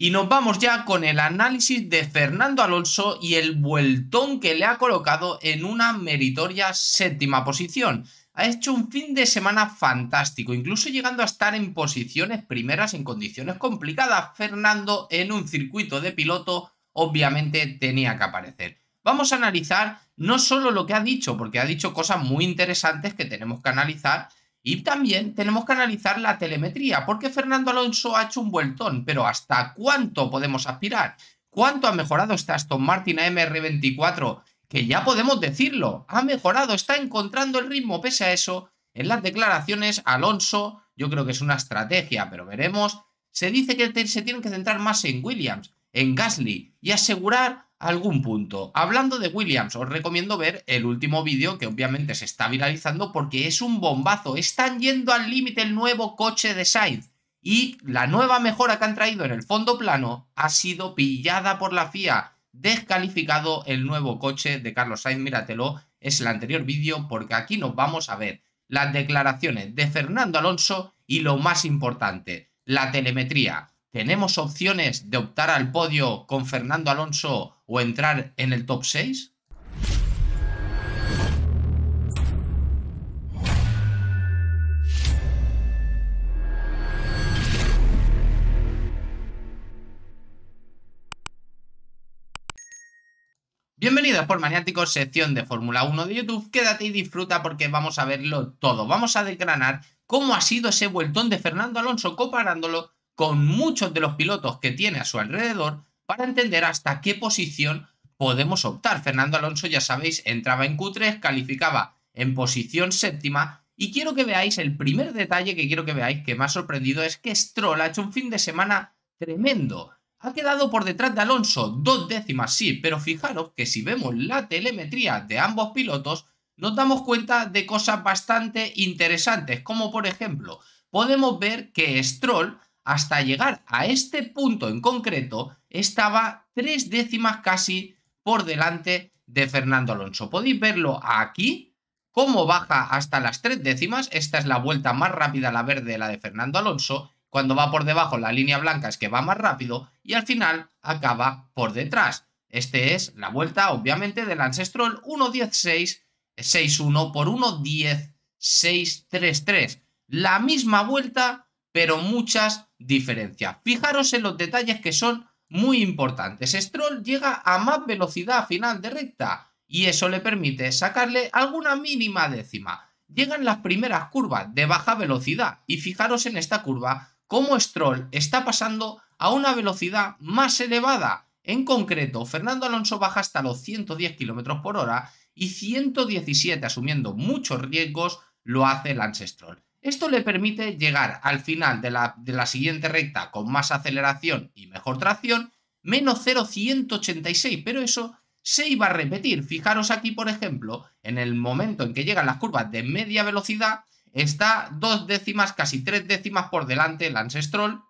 Y nos vamos ya con el análisis de Fernando Alonso y el vueltón que le ha colocado en una meritoria séptima posición. Ha hecho un fin de semana fantástico, incluso llegando a estar en posiciones primeras en condiciones complicadas. Fernando en un circuito de piloto obviamente tenía que aparecer. Vamos a analizar no solo lo que ha dicho, porque ha dicho cosas muy interesantes que tenemos que analizar, y también tenemos que analizar la telemetría, porque Fernando Alonso ha hecho un vueltón, pero ¿hasta cuánto podemos aspirar? ¿Cuánto ha mejorado esta Aston Martin AMR24? Que ya podemos decirlo, ha mejorado, está encontrando el ritmo. Pese a eso, en las declaraciones, Alonso, yo creo que es una estrategia, pero veremos, se dice que se tienen que centrar más en Williams, en Gasly, y asegurar algún punto. Hablando de Williams, os recomiendo ver el último vídeo que obviamente se está viralizando porque es un bombazo. Están yendo al límite el nuevo coche de Sainz y la nueva mejora que han traído en el fondo plano ha sido pillada por la FIA. Descalificado el nuevo coche de Carlos Sainz, míratelo, es el anterior vídeo porque aquí nos vamos a ver las declaraciones de Fernando Alonso y lo más importante, la telemetría. ¿Tenemos opciones de optar al podio con Fernando Alonso o entrar en el top 6? Bienvenidos por Maniáticos, sección de Fórmula 1 de YouTube. Quédate y disfruta porque vamos a verlo todo. Vamos a desgranar cómo ha sido ese vueltón de Fernando Alonso comparándolo con muchos de los pilotos que tiene a su alrededor para entender hasta qué posición podemos optar. Fernando Alonso, ya sabéis, entraba en Q3, calificaba en posición séptima y quiero que veáis, el primer detalle que quiero que veáis que me ha sorprendido es que Stroll ha hecho un fin de semana tremendo. Ha quedado por detrás de Alonso, dos décimas sí, pero fijaros que si vemos la telemetría de ambos pilotos, nos damos cuenta de cosas bastante interesantes, como por ejemplo, podemos ver que Stroll hasta llegar a este punto en concreto, estaba tres décimas casi por delante de Fernando Alonso. Podéis verlo aquí, cómo baja hasta las tres décimas. Esta es la vuelta más rápida, la verde, la de Fernando Alonso. Cuando va por debajo, la línea blanca es que va más rápido y al final acaba por detrás. Esta es la vuelta, obviamente, del Ancestral 1.16, por tres La misma vuelta, pero muchas diferencia. Fijaros en los detalles que son muy importantes. Stroll llega a más velocidad final de recta y eso le permite sacarle alguna mínima décima. Llegan las primeras curvas de baja velocidad y fijaros en esta curva cómo Stroll está pasando a una velocidad más elevada. En concreto, Fernando Alonso baja hasta los 110 km por hora y 117, asumiendo muchos riesgos, lo hace Lance Stroll. Esto le permite llegar al final de la, de la siguiente recta con más aceleración y mejor tracción, menos 0,186, pero eso se iba a repetir. Fijaros aquí, por ejemplo, en el momento en que llegan las curvas de media velocidad, está dos décimas, casi tres décimas por delante Lance Stroll.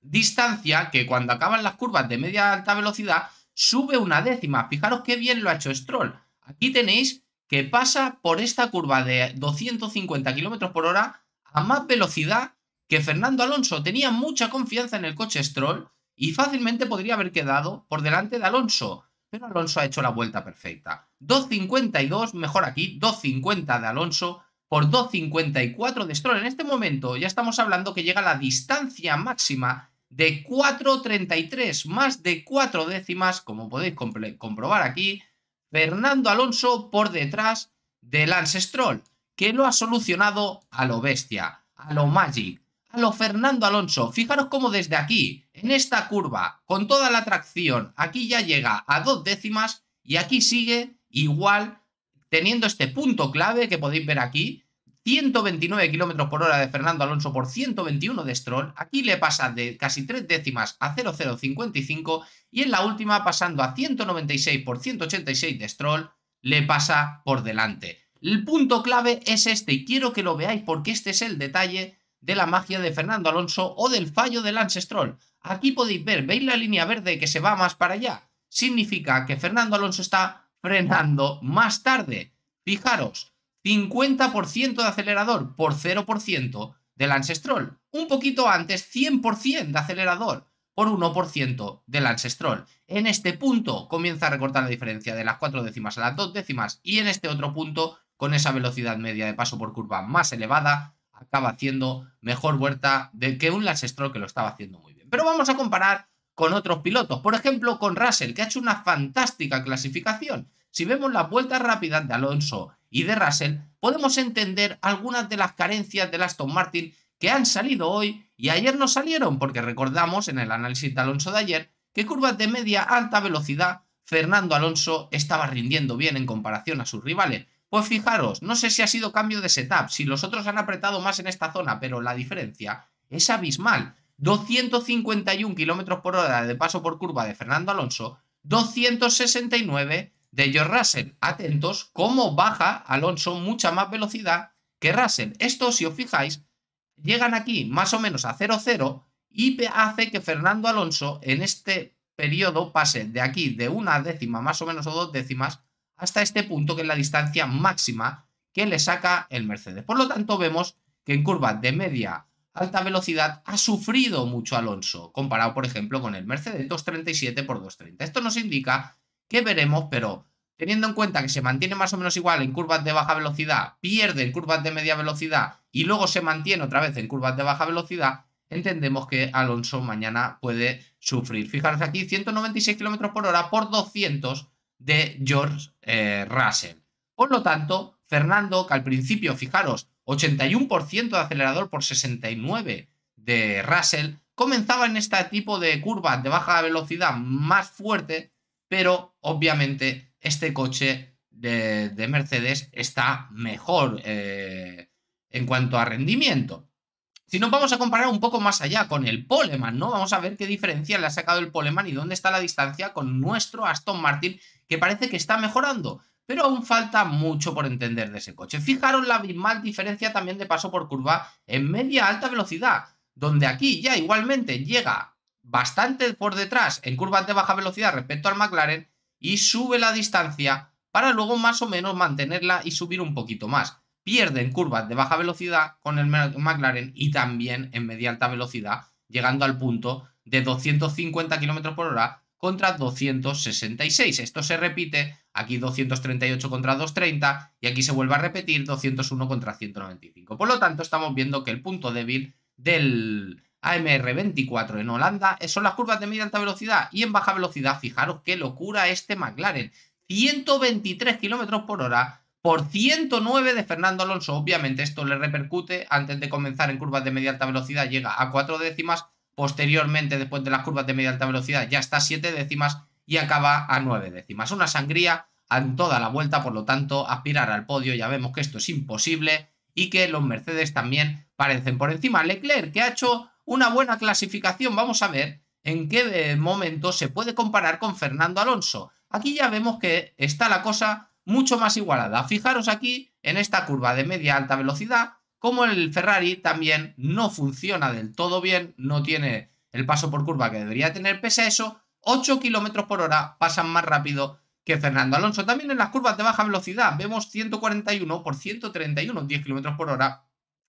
distancia que cuando acaban las curvas de media alta velocidad sube una décima. Fijaros qué bien lo ha hecho Stroll. Aquí tenéis que pasa por esta curva de 250 km por hora a más velocidad que Fernando Alonso. Tenía mucha confianza en el coche Stroll y fácilmente podría haber quedado por delante de Alonso. Pero Alonso ha hecho la vuelta perfecta. 2.52, mejor aquí, 2.50 de Alonso por 2.54 de Stroll. En este momento ya estamos hablando que llega a la distancia máxima de 4.33, más de 4 décimas, como podéis comprobar aquí, Fernando Alonso por detrás de Lance Stroll, que lo ha solucionado a lo bestia, a lo Magic, a lo Fernando Alonso. Fijaros cómo desde aquí, en esta curva, con toda la tracción, aquí ya llega a dos décimas y aquí sigue igual, teniendo este punto clave que podéis ver aquí, 129 km por hora de Fernando Alonso por 121 de Stroll. Aquí le pasa de casi tres décimas a 0,055 y en la última, pasando a 196 por 186 de Stroll, le pasa por delante. El punto clave es este y quiero que lo veáis porque este es el detalle de la magia de Fernando Alonso o del fallo de Lance Stroll. Aquí podéis ver, ¿veis la línea verde que se va más para allá? Significa que Fernando Alonso está frenando más tarde. Fijaros, 50% de acelerador por 0% del Stroll. Un poquito antes, 100% de acelerador por 1% del Stroll. En este punto comienza a recortar la diferencia de las 4 décimas a las 2 décimas y en este otro punto, con esa velocidad media de paso por curva más elevada, acaba haciendo mejor vuelta de que un Stroll que lo estaba haciendo muy bien. Pero vamos a comparar con otros pilotos, por ejemplo con Russell, que ha hecho una fantástica clasificación. Si vemos la vuelta rápida de Alonso y de Russell, podemos entender algunas de las carencias de Aston Martin que han salido hoy y ayer no salieron, porque recordamos en el análisis de Alonso de ayer que curvas de media alta velocidad Fernando Alonso estaba rindiendo bien en comparación a sus rivales. Pues fijaros, no sé si ha sido cambio de setup, si los otros han apretado más en esta zona, pero la diferencia es abismal. 251 km por hora de paso por curva de Fernando Alonso, 269 de George Russell. Atentos, cómo baja Alonso mucha más velocidad que Russell. Esto, si os fijáis, llegan aquí más o menos a 0-0 y hace que Fernando Alonso en este periodo pase de aquí de una décima más o menos o dos décimas hasta este punto que es la distancia máxima que le saca el Mercedes. Por lo tanto vemos que en curvas de media alta velocidad ha sufrido mucho Alonso comparado por ejemplo con el Mercedes 237 por 230. Esto nos indica que veremos, pero teniendo en cuenta que se mantiene más o menos igual en curvas de baja velocidad, pierde en curvas de media velocidad y luego se mantiene otra vez en curvas de baja velocidad, entendemos que Alonso mañana puede sufrir. Fijaros aquí, 196 km por hora por 200 de George eh, Russell. Por lo tanto, Fernando, que al principio, fijaros, 81% de acelerador por 69 de Russell, comenzaba en este tipo de curvas de baja velocidad más fuerte pero obviamente este coche de, Mercedes está mejor eh, en cuanto a rendimiento. Si nos vamos a comparar un poco más allá con el Poleman, ¿no? Vamos a ver qué diferencia le ha sacado el Poleman y dónde está la distancia con nuestro Aston Martin, que parece que está mejorando, pero aún falta mucho por entender de ese coche. Fijaros la abismal diferencia también de paso por curva en media alta velocidad, donde aquí ya igualmente llega bastante por detrás en curvas de baja velocidad respecto al McLaren y sube la distancia para luego más o menos mantenerla y subir un poquito más. Pierde en curvas de baja velocidad con el McLaren y también en media alta velocidad, llegando al punto de 250 km por hora contra 266. Esto se repite, aquí 238 contra 230 y aquí se vuelve a repetir 201 contra 195. Por lo tanto, estamos viendo que el punto débil del, AMR24 en Holanda eh, son las curvas de media alta velocidad y en baja velocidad, fijaros qué locura este McLaren. 123 kilómetros por hora por 109 de Fernando Alonso. Obviamente esto le repercute antes de comenzar en curvas de media alta velocidad, llega a 4 décimas. Posteriormente, después de las curvas de media alta velocidad, ya está a 7 décimas y acaba a 9 décimas. Una sangría en toda la vuelta, por lo tanto, aspirar al podio ya vemos que esto es imposible y que los Mercedes también parecen por encima. Leclerc, que ha hecho una buena clasificación. Vamos a ver en qué momento se puede comparar con Fernando Alonso. Aquí ya vemos que está la cosa mucho más igualada. Fijaros aquí en esta curva de media alta velocidad, como el Ferrari también no funciona del todo bien, no tiene el paso por curva que debería tener, pese a eso, 8 km por hora pasan más rápido que Fernando Alonso. También en las curvas de baja velocidad vemos 141 por 131, 10 km por hora.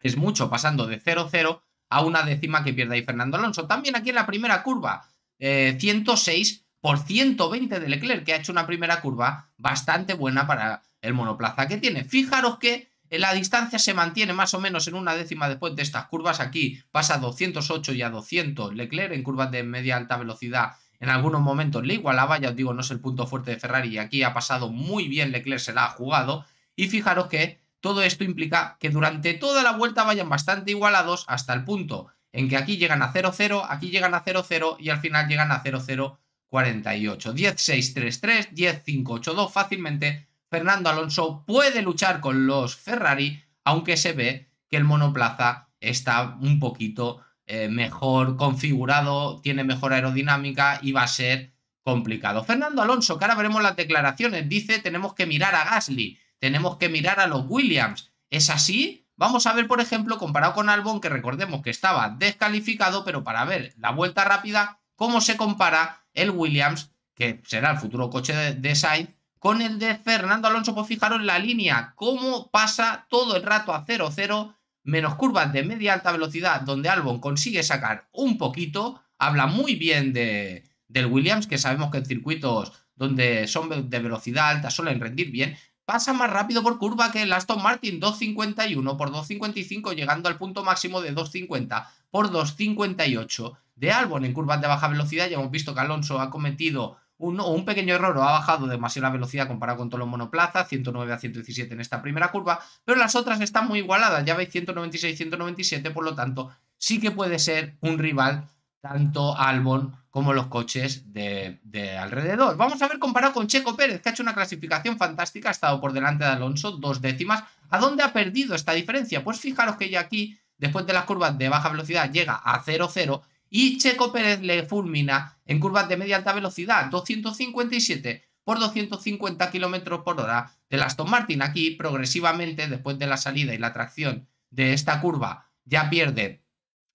Es mucho pasando de 0-0 a una décima que pierde ahí Fernando Alonso. También aquí en la primera curva, 106 eh, por 120 de Leclerc, que ha hecho una primera curva bastante buena para el monoplaza que tiene. Fijaros que eh, la distancia se mantiene más o menos en una décima después de estas curvas. Aquí pasa 208 y a 200. Leclerc en curvas de media alta velocidad en algunos momentos le igualaba. Ya os digo, no es el punto fuerte de Ferrari. Y Aquí ha pasado muy bien Leclerc, se la ha jugado. Y fijaros que todo esto implica que durante toda la vuelta vayan bastante igualados hasta el punto en que aquí llegan a 0-0, aquí llegan a 0-0 y al final llegan a 0-0. 48. 10-6-3-3, 10-5-8-2 fácilmente. Fernando Alonso puede luchar con los Ferrari, aunque se ve que el monoplaza está un poquito eh, mejor configurado, tiene mejor aerodinámica y va a ser complicado. Fernando Alonso, que ahora veremos las declaraciones, dice tenemos que mirar a Gasly. Tenemos que mirar a los Williams. ¿Es así? Vamos a ver, por ejemplo, comparado con Albon, que recordemos que estaba descalificado, pero para ver la vuelta rápida, cómo se compara el Williams, que será el futuro coche de, Sainz, con el de Fernando Alonso. Pues fijaros la línea, cómo pasa todo el rato a 0-0, menos curvas de media alta velocidad, donde Albon consigue sacar un poquito. Habla muy bien de, del Williams, que sabemos que en circuitos donde son de velocidad alta suelen rendir bien, pasa más rápido por curva que el Aston Martin, 2.51 por 2.55, llegando al punto máximo de 2.50 por 2.58 de Albon en curvas de baja velocidad. Ya hemos visto que Alonso ha cometido un, pequeño error o ha bajado demasiado la velocidad comparado con todos los monoplazas, 109 a 117 en esta primera curva, pero las otras están muy igualadas, ya veis 196, 197, por lo tanto sí que puede ser un rival tanto Albon como los coches de, alrededor. Vamos a ver comparado con Checo Pérez, que ha hecho una clasificación fantástica, ha estado por delante de Alonso dos décimas. ¿A dónde ha perdido esta diferencia? Pues fijaros que ya aquí, después de las curvas de baja velocidad, llega a 0-0 y Checo Pérez le fulmina en curvas de media alta velocidad, 257 por 250 kilómetros por hora de Aston Martin. Aquí progresivamente, después de la salida y la tracción de esta curva, ya pierde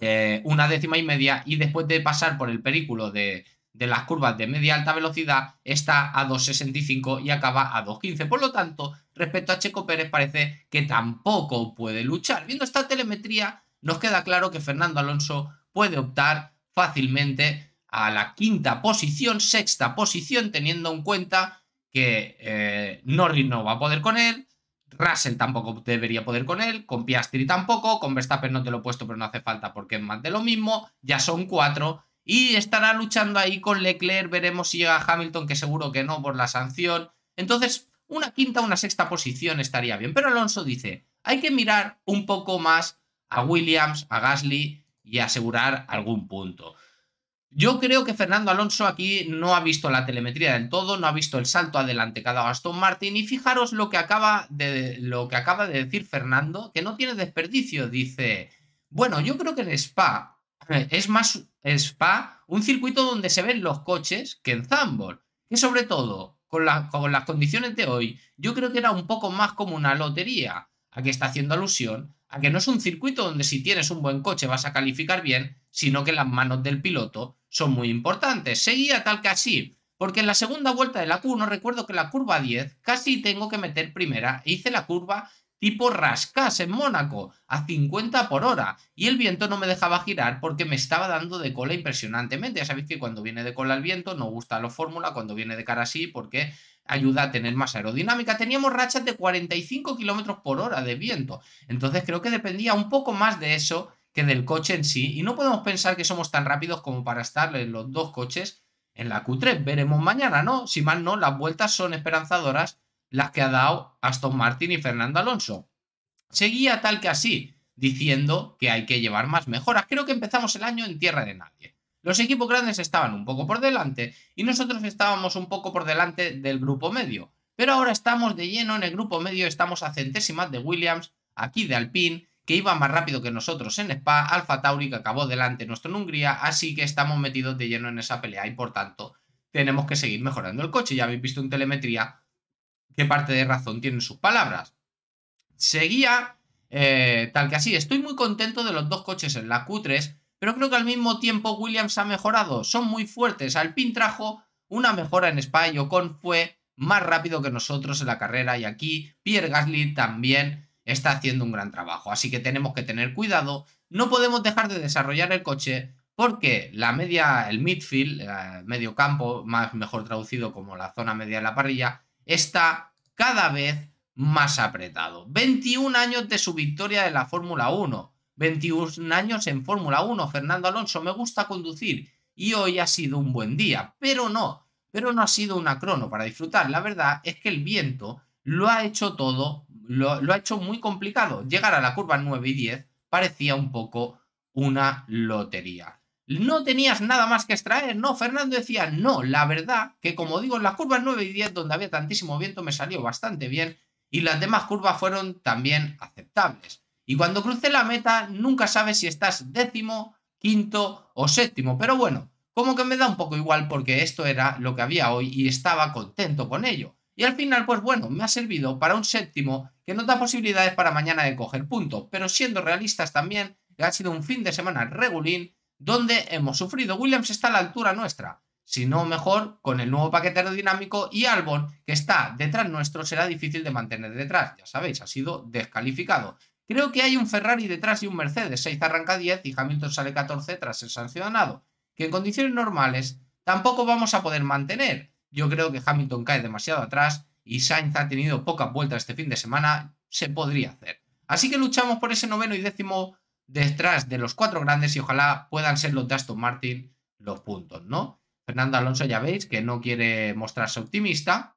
eh, una décima y media y después de pasar por el perículo de, las curvas de media alta velocidad está a 2.65 y acaba a 2.15. Por lo tanto, respecto a Checo Pérez parece que tampoco puede luchar. Viendo esta telemetría, nos queda claro que Fernando Alonso puede optar fácilmente a la quinta posición, sexta posición, teniendo en cuenta que eh, Norris no va a poder con él, Russell tampoco debería poder con él, con Piastri tampoco, con Verstappen no te lo he puesto, pero no hace falta porque es más de lo mismo, ya son cuatro. Y estará luchando ahí con Leclerc, veremos si llega Hamilton, que seguro que no por la sanción. Entonces, una quinta, una sexta posición estaría bien. Pero Alonso dice, hay que mirar un poco más a Williams, a Gasly y asegurar algún punto. Yo creo que Fernando Alonso aquí no ha visto la telemetría del todo, no ha visto el salto adelante que ha dado Aston Martin y fijaros lo que acaba de, lo que acaba de decir Fernando, que no tiene desperdicio, dice, bueno, yo creo que en Spa eh, es más Spa un circuito donde se ven los coches que en Zambor, que sobre todo con, con las condiciones de hoy, yo creo que era un poco más como una lotería. a Aquí está haciendo alusión a que no es un circuito donde si tienes un buen coche vas a calificar bien, sino que las manos del piloto son muy importantes. Seguía tal que así, porque en la segunda vuelta de la Q1 recuerdo que la curva 10 casi tengo que meter primera. Hice la curva tipo rascas en Mónaco a 50 por hora y el viento no me dejaba girar porque me estaba dando de cola impresionantemente. Ya sabéis que cuando viene de cola el viento no gusta la fórmula, cuando viene de cara así porque ayuda a tener más aerodinámica. Teníamos rachas de 45 kilómetros por hora de viento, entonces creo que dependía un poco más de eso que del coche en sí. Y no podemos pensar que somos tan rápidos como para estar en los dos coches en la Q3. Veremos mañana, ¿no? Si mal no, las vueltas son esperanzadoras las que ha dado Aston Martin y Fernando Alonso. Seguía tal que así, diciendo que hay que llevar más mejoras. Creo que empezamos el año en tierra de nadie. Los equipos grandes estaban un poco por delante y nosotros estábamos un poco por delante del grupo medio. Pero ahora estamos de lleno en el grupo medio, estamos a centésimas de Williams, aquí de Alpine, que iba más rápido que nosotros en Spa, Alfa Tauri que acabó delante nuestro en Hungría, así que estamos metidos de lleno en esa pelea y por tanto tenemos que seguir mejorando el coche. Ya habéis visto en telemetría qué parte de razón tienen sus palabras. Seguía eh, tal que así, estoy muy contento de los dos coches en la Q3, pero creo que al mismo tiempo Williams ha mejorado, son muy fuertes, Alpine trajo una mejora en Spa y Ocon fue más rápido que nosotros en la carrera y aquí Pierre Gasly también está haciendo un gran trabajo. Así que tenemos que tener cuidado. No podemos dejar de desarrollar el coche porque la media, el midfield, eh, medio campo, más mejor traducido como la zona media de la parrilla, está cada vez más apretado. 21 años de su victoria de la Fórmula 1. 21 años en Fórmula 1. Fernando Alonso, me gusta conducir y hoy ha sido un buen día, pero no, pero no ha sido una crono para disfrutar. La verdad es que el viento lo ha hecho todo lo, ha hecho muy complicado. Llegar a la curva 9 y 10 parecía un poco una lotería. No tenías nada más que extraer, no, Fernando decía, no, la verdad que como digo, en las curvas 9 y 10 donde había tantísimo viento me salió bastante bien y las demás curvas fueron también aceptables. Y cuando crucé la meta nunca sabes si estás décimo, quinto o séptimo, pero bueno, como que me da un poco igual porque esto era lo que había hoy y estaba contento con ello. Y al final, pues bueno, me ha servido para un séptimo que nos da posibilidades para mañana de coger punto. Pero siendo realistas también, ha sido un fin de semana regulín donde hemos sufrido. Williams está a la altura nuestra, si no mejor con el nuevo paquete aerodinámico y Albon, que está detrás nuestro, será difícil de mantener detrás. Ya sabéis, ha sido descalificado. Creo que hay un Ferrari detrás y un Mercedes. Seis arranca 10 y Hamilton sale 14 tras el sancionado, que en condiciones normales tampoco vamos a poder mantener. Yo creo que Hamilton cae demasiado atrás y Sainz ha tenido pocas vueltas este fin de semana. Se podría hacer. Así que luchamos por ese noveno y décimo detrás de los cuatro grandes y ojalá puedan ser los de Aston Martin los puntos, ¿no? Fernando Alonso ya veis que no quiere mostrarse optimista,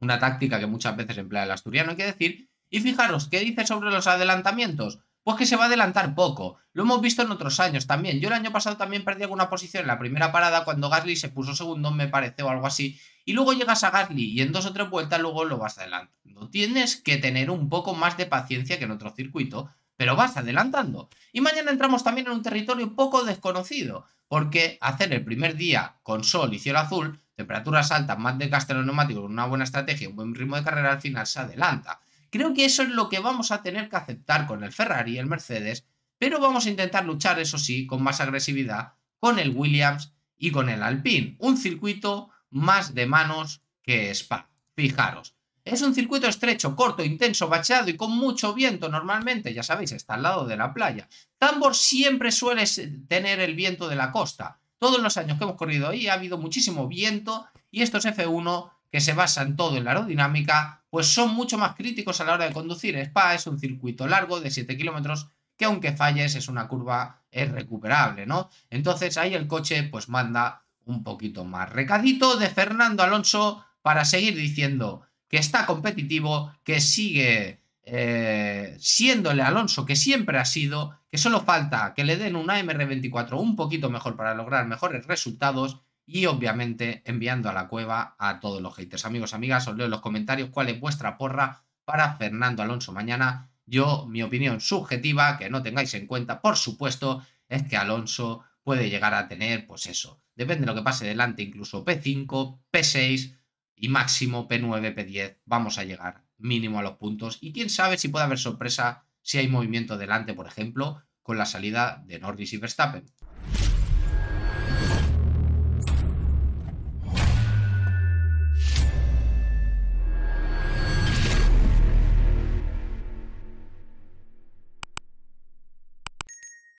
una táctica que muchas veces emplea el asturiano, hay que decir. Y fijaros, ¿qué dice sobre los adelantamientos? Pues que se va a adelantar poco. Lo hemos visto en otros años también. Yo el año pasado también perdí alguna posición en la primera parada cuando Gasly se puso segundo, me parece, o algo así. Y luego llegas a Gasly y en dos o tres vueltas luego lo vas adelantando. Tienes que tener un poco más de paciencia que en otro circuito, pero vas adelantando. Y mañana entramos también en un territorio poco desconocido, porque hacer el primer día con sol y cielo azul, temperaturas altas, más de de neumáticos, una buena estrategia, un buen ritmo de carrera al final se adelanta. Creo que eso es lo que vamos a tener que aceptar con el Ferrari y el Mercedes, pero vamos a intentar luchar, eso sí, con más agresividad con el Williams y con el Alpine. Un circuito más de manos que Spa. Fijaros, es un circuito estrecho, corto, intenso, bacheado y con mucho viento normalmente, ya sabéis, está al lado de la playa. Tambor siempre suele tener el viento de la costa. Todos los años que hemos corrido ahí ha habido muchísimo viento y estos F1 que se basan todo en la aerodinámica, pues son mucho más críticos a la hora de conducir. Spa es un circuito largo de 7 kilómetros que aunque falles es una curva es recuperable, ¿no? Entonces ahí el coche pues manda un poquito más. Recadito de Fernando Alonso para seguir diciendo que está competitivo, que sigue eh, siéndole Alonso que siempre ha sido, que solo falta que le den una MR24 un poquito mejor para lograr mejores resultados y obviamente enviando a la cueva a todos los haters. Amigos, amigas, os leo en los comentarios cuál es vuestra porra para Fernando Alonso mañana. Yo, mi opinión subjetiva, que no tengáis en cuenta, por supuesto, es que Alonso puede llegar a tener, pues eso, depende de lo que pase delante, incluso P5, P6 y máximo P9, P10, vamos a llegar mínimo a los puntos. Y quién sabe si puede haber sorpresa si hay movimiento delante, por ejemplo, con la salida de Norris y Verstappen.